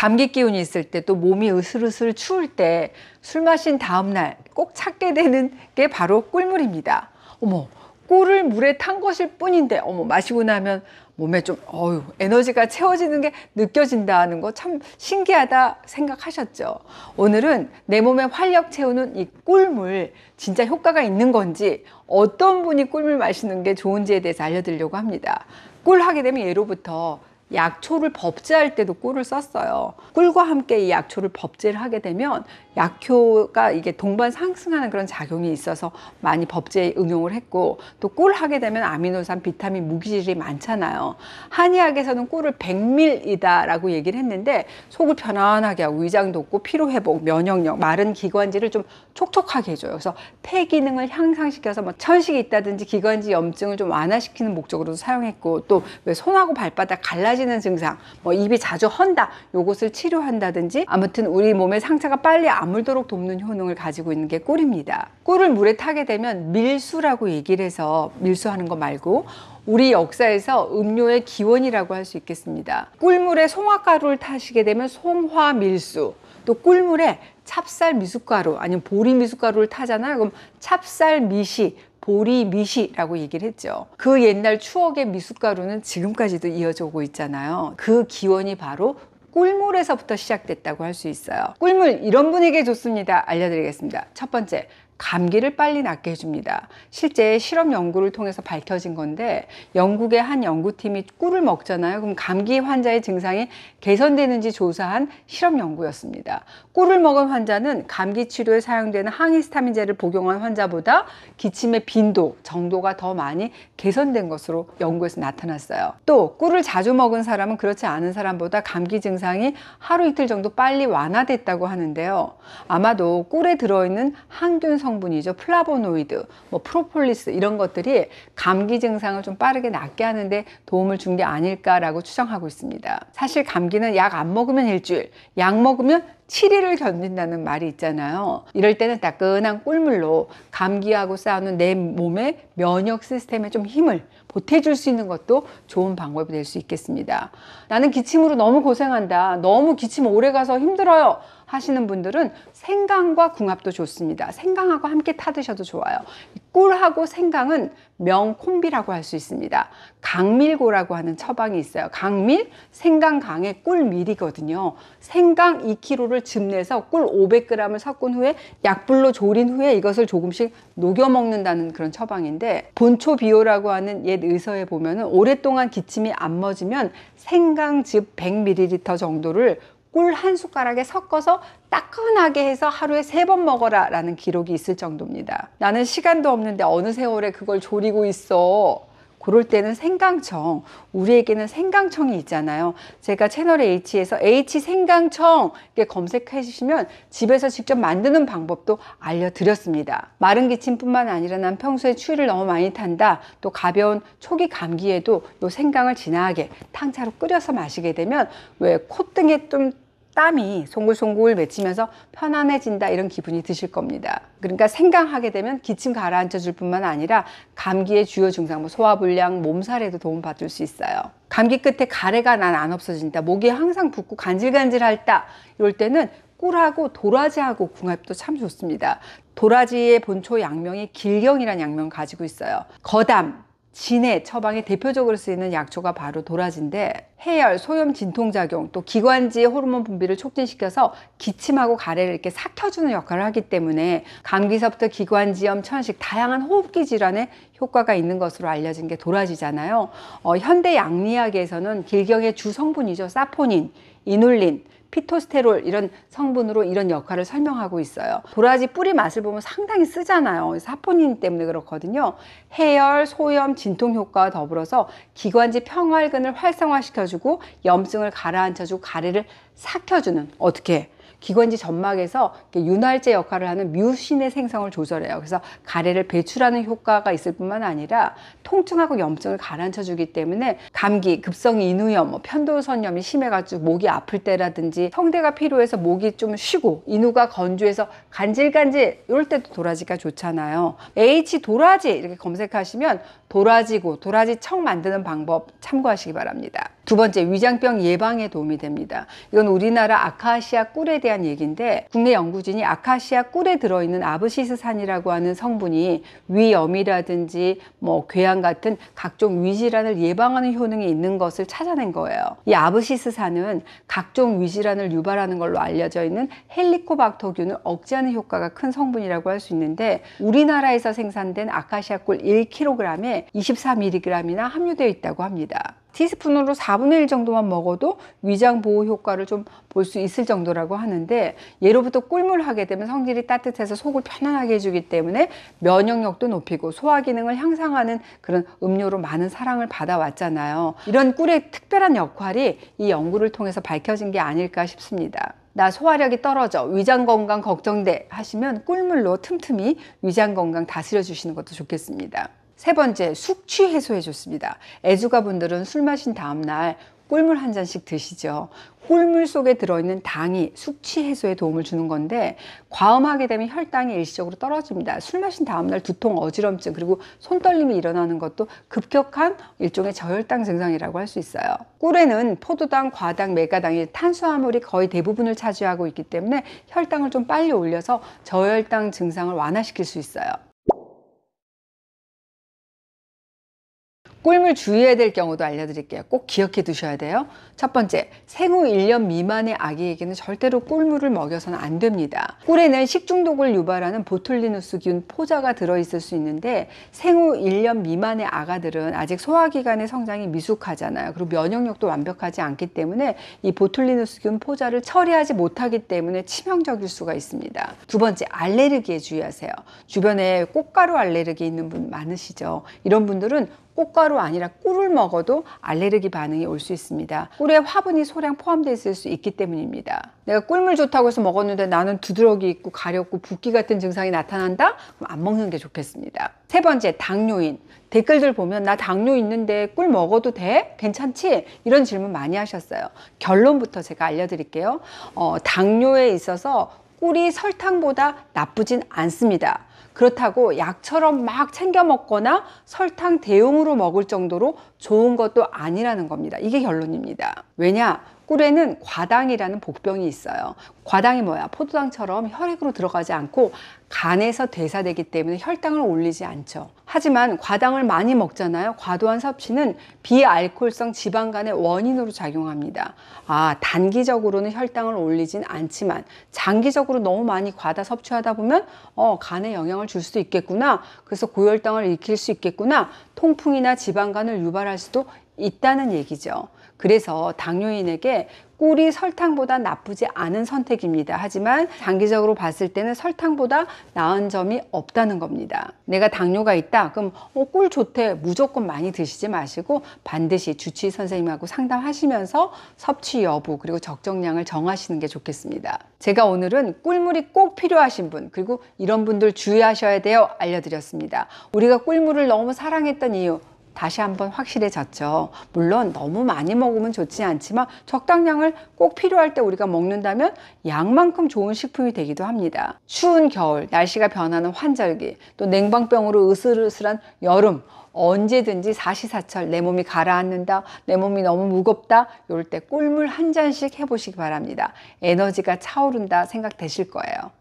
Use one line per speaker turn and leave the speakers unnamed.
감기 기운이 있을 때 또 몸이 으슬으슬 추울 때 술 마신 다음 날 꼭 찾게 되는 게 바로 꿀물입니다. 어머, 꿀을 물에 탄 것일 뿐인데 어머 마시고 나면 몸에 좀어휴 에너지가 채워지는 게 느껴진다는 거 참 신기하다 생각하셨죠. 오늘은 내 몸에 활력 채우는 이 꿀물 진짜 효과가 있는 건지 어떤 분이 꿀물 마시는 게 좋은지에 대해서 알려드리려고 합니다. 꿀 하게 되면 예로부터 약초를 법제할 때도 꿀을 썼어요. 꿀과 함께 이 약초를 법제를 하게 되면 약효가 이게 동반 상승하는 그런 작용이 있어서 많이 법제에 응용을 했고 또 꿀 하게 되면 아미노산, 비타민, 무기질이 많잖아요. 한의학에서는 꿀을 1 0 0 m 이다라고 얘기를 했는데 속을 편안하게 하고 위장도 없고 피로 회복, 면역력, 마른 기관지를 좀 촉촉하게 해줘요. 그래서 폐 기능을 향상시켜서 뭐 천식이 있다든지 기관지 염증을 좀 완화시키는 목적으로도 사용했고 또 왜 손하고 발바닥 갈라지 빠지는 증상, 뭐 입이 자주 헌다, 요것을 치료한다든지 아무튼 우리 몸의 상처가 빨리 아물도록 돕는 효능을 가지고 있는 게 꿀입니다. 꿀을 물에 타게 되면 밀수라고 얘기를 해서 밀수하는 거 말고 우리 역사에서 음료의 기원이라고 할 수 있겠습니다. 꿀물에 송화가루를 타시게 되면 송화밀수, 또 꿀물에 찹쌀 미숫가루 아니면 보리 미숫가루를 타잖아요. 그럼 찹쌀 미시 보리미시라고 얘기를 했죠. 그 옛날 추억의 미숫가루는 지금까지도 이어져 오고 있잖아요. 그 기원이 바로 꿀물에서부터 시작됐다고 할 수 있어요. 꿀물 이런 분에게 좋습니다. 알려드리겠습니다. 첫 번째, 감기를 빨리 낫게 해줍니다. 실제 실험 연구를 통해서 밝혀진 건데 영국의 한 연구팀이 꿀을 먹잖아요. 그럼 감기 환자의 증상이 개선되는지 조사한 실험 연구였습니다. 꿀을 먹은 환자는 감기 치료에 사용되는 항히스타민제를 복용한 환자보다 기침의 빈도, 정도가 더 많이 개선된 것으로 연구에서 나타났어요. 또 꿀을 자주 먹은 사람은 그렇지 않은 사람보다 감기 증상이 하루 이틀 정도 빨리 완화됐다고 하는데요. 아마도 꿀에 들어있는 항균 성 성분이죠. 플라보노이드, 뭐 프로폴리스 이런 것들이 감기 증상을 좀 빠르게 낫게 하는데 도움을 준 게 아닐까라고 추정하고 있습니다. 사실 감기는 약 안 먹으면 일주일, 약 먹으면 7일을 견딘다는 말이 있잖아요. 이럴 때는 따끈한 꿀물로 감기하고 싸우는 내 몸의 면역 시스템에 좀 힘을 보태줄 수 있는 것도 좋은 방법이 될 수 있겠습니다. 나는 기침으로 너무 고생한다. 너무 기침 오래 가서 힘들어요. 하시는 분들은 생강과 궁합도 좋습니다. 생강하고 함께 타드셔도 좋아요. 꿀하고 생강은 명콤비라고 할 수 있습니다. 강밀고라고 하는 처방이 있어요. 강밀, 생강강의 꿀밀이거든요. 생강 2kg를 즙내서 꿀 500g을 섞은 후에 약불로 졸인 후에 이것을 조금씩 녹여 먹는다는 그런 처방인데 본초 비오라고 하는 옛 의서에 보면은 오랫동안 기침이 안 멎으면 생강즙 100ml 정도를 꿀한 숟가락에 섞어서 따끈하게 해서 하루에 세 번 먹어라 라는 기록이 있을 정도입니다. 나는 시간도 없는데 어느 세월에 그걸 조리고 있어. 그럴 때는 생강청, 우리에게는 생강청이 있잖아요. 제가 채널 H에서 H 생강청 이 검색해 주시면 집에서 직접 만드는 방법도 알려드렸습니다. 마른 기침뿐만 아니라 난 평소에 추위를 너무 많이 탄다. 또 가벼운 초기 감기에도 요 생강을 진하게 탕차로 끓여서 마시게 되면 왜 콧등에 좀 땀이 송글송글 맺히면서 편안해진다 이런 기분이 드실 겁니다. 그러니까 생강하게 되면 기침 가라앉혀 줄 뿐만 아니라 감기의 주요 증상 뭐 소화불량, 몸살에도 도움받을 수 있어요. 감기 끝에 가래가 난 안 없어진다, 목이 항상 붓고 간질간질할다 이럴 때는 꿀하고 도라지하고 궁합도 참 좋습니다. 도라지의 본초 양명이 길경이라는 양명을 가지고 있어요. 거담, 진해, 처방에 대표적으로 쓰이는 약초가 바로 도라지인데 해열, 소염 진통작용, 또 기관지의 호르몬 분비를 촉진시켜서 기침하고 가래를 이렇게 삭혀주는 역할을 하기 때문에 감기서부터 기관지염, 천식, 다양한 호흡기 질환에 효과가 있는 것으로 알려진 게 도라지잖아요. 어, 현대 양리학에서는 길경의 주성분이죠. 사포닌, 이눌린, 피토스테롤 이런 성분으로 이런 역할을 설명하고 있어요. 도라지 뿌리 맛을 보면 상당히 쓰잖아요. 사포닌 때문에 그렇거든요. 해열, 소염, 진통 효과와 더불어서 기관지 평활근을 활성화시켜 식혀주고 염증을 가라앉혀주고 가래를 삭혀주는 어떻게 기관지 점막에서 윤활제 역할을 하는 뮤신의 생성을 조절해요. 그래서 가래를 배출하는 효과가 있을 뿐만 아니라 통증하고 염증을 가라앉혀 주기 때문에 감기, 급성 인후염, 뭐 편도선염이 심해가지고 목이 아플 때라든지 성대가 필요해서 목이 좀 쉬고 인후가 건조해서 간질간질 이럴 때도 도라지가 좋잖아요. H 도라지 이렇게 검색하시면 도라지고 도라지청 만드는 방법 참고하시기 바랍니다. 두 번째 위장병 예방에 도움이 됩니다. 이건 우리나라 아카시아 꿀에 대한 얘기인데 국내 연구진이 아카시아 꿀에 들어있는 아브시스산이라고 하는 성분이 위염이라든지 뭐 궤양 같은 각종 위질환을 예방하는 효능이 있는 것을 찾아낸 거예요. 이 아브시스산은 각종 위질환을 유발하는 걸로 알려져 있는 헬리코박터균을 억제하는 효과가 큰 성분이라고 할 수 있는데 우리나라에서 생산된 아카시아 꿀 1kg에 24mg이나 함유되어 있다고 합니다. 티스푼으로 4분의 1 정도만 먹어도 위장 보호 효과를 좀 볼 수 있을 정도라고 하는데 예로부터 꿀물 하게 되면 성질이 따뜻해서 속을 편안하게 해주기 때문에 면역력도 높이고 소화 기능을 향상하는 그런 음료로 많은 사랑을 받아왔잖아요. 이런 꿀의 특별한 역할이 이 연구를 통해서 밝혀진 게 아닐까 싶습니다. 나 소화력이 떨어져 위장 건강 걱정돼 하시면 꿀물로 틈틈이 위장 건강 다스려 주시는 것도 좋겠습니다. 세 번째, 숙취 해소해 줬습니다. 애주가 분들은 술 마신 다음날 꿀물 한 잔씩 드시죠. 꿀물 속에 들어있는 당이 숙취 해소에 도움을 주는 건데 과음하게 되면 혈당이 일시적으로 떨어집니다. 술 마신 다음날 두통, 어지럼증 그리고 손떨림이 일어나는 것도 급격한 일종의 저혈당 증상이라고 할 수 있어요. 꿀에는 포도당, 과당, 메가당이 탄수화물이 거의 대부분을 차지하고 있기 때문에 혈당을 좀 빨리 올려서 저혈당 증상을 완화시킬 수 있어요. 꿀물 주의해야 될 경우도 알려드릴게요. 꼭 기억해 두셔야 돼요. 첫 번째, 생후 1년 미만의 아기에게는 절대로 꿀물을 먹여서는 안 됩니다. 꿀에는 식중독을 유발하는 보툴리누스균 포자가 들어있을 수 있는데 생후 1년 미만의 아가들은 아직 소화기관의 성장이 미숙하잖아요. 그리고 면역력도 완벽하지 않기 때문에 이 보툴리누스균 포자를 처리하지 못하기 때문에 치명적일 수가 있습니다. 두 번째, 알레르기에 주의하세요. 주변에 꽃가루 알레르기 있는 분 많으시죠? 이런 분들은 꽃가루 아니라 꿀을 먹어도 알레르기 반응이 올 수 있습니다. 꿀에 화분이 소량 포함되어 있을 수 있기 때문입니다. 내가 꿀물 좋다고 해서 먹었는데 나는 두드러기 있고 가렵고 붓기 같은 증상이 나타난다? 그럼 안 먹는 게 좋겠습니다. 세 번째, 당뇨인. 댓글들 보면 나 당뇨 있는데 꿀 먹어도 돼? 괜찮지? 이런 질문 많이 하셨어요. 결론부터 제가 알려드릴게요. 어, 당뇨에 있어서 꿀이 설탕보다 나쁘진 않습니다. 그렇다고 약처럼 막 챙겨 먹거나 설탕 대용으로 먹을 정도로 좋은 것도 아니라는 겁니다. 이게 결론입니다. 왜냐? 꿀에는 과당이라는 복병이 있어요. 과당이 뭐야? 포도당처럼 혈액으로 들어가지 않고 간에서 대사되기 때문에 혈당을 올리지 않죠. 하지만 과당을 많이 먹잖아요. 과도한 섭취는 비알코올성 지방간의 원인으로 작용합니다. 아, 단기적으로는 혈당을 올리진 않지만 장기적으로 너무 많이 과다 섭취하다 보면 어, 간에 영향을 줄 수도 있겠구나. 그래서 고혈당을 일으킬 수 있겠구나. 통풍이나 지방간을 유발할 수도 있다는 얘기죠. 그래서 당뇨인에게 꿀이 설탕보다 나쁘지 않은 선택입니다. 하지만 장기적으로 봤을 때는 설탕보다 나은 점이 없다는 겁니다. 내가 당뇨가 있다. 그럼 어, 꿀 좋대. 무조건 많이 드시지 마시고 반드시 주치의 선생님하고 상담하시면서 섭취 여부 그리고 적정량을 정하시는 게 좋겠습니다. 제가 오늘은 꿀물이 꼭 필요하신 분 그리고 이런 분들 주의하셔야 돼요. 알려드렸습니다. 우리가 꿀물을 너무 사랑했던 이유 다시 한번 확실해졌죠. 물론 너무 많이 먹으면 좋지 않지만 적당량을 꼭 필요할 때 우리가 먹는다면 양만큼 좋은 식품이 되기도 합니다. 추운 겨울, 날씨가 변하는 환절기, 또 냉방병으로 으슬으슬한 여름, 언제든지 사시사철 내 몸이 가라앉는다, 내 몸이 너무 무겁다, 이럴 때 꿀물 한 잔씩 해보시기 바랍니다. 에너지가 차오른다 생각되실 거예요.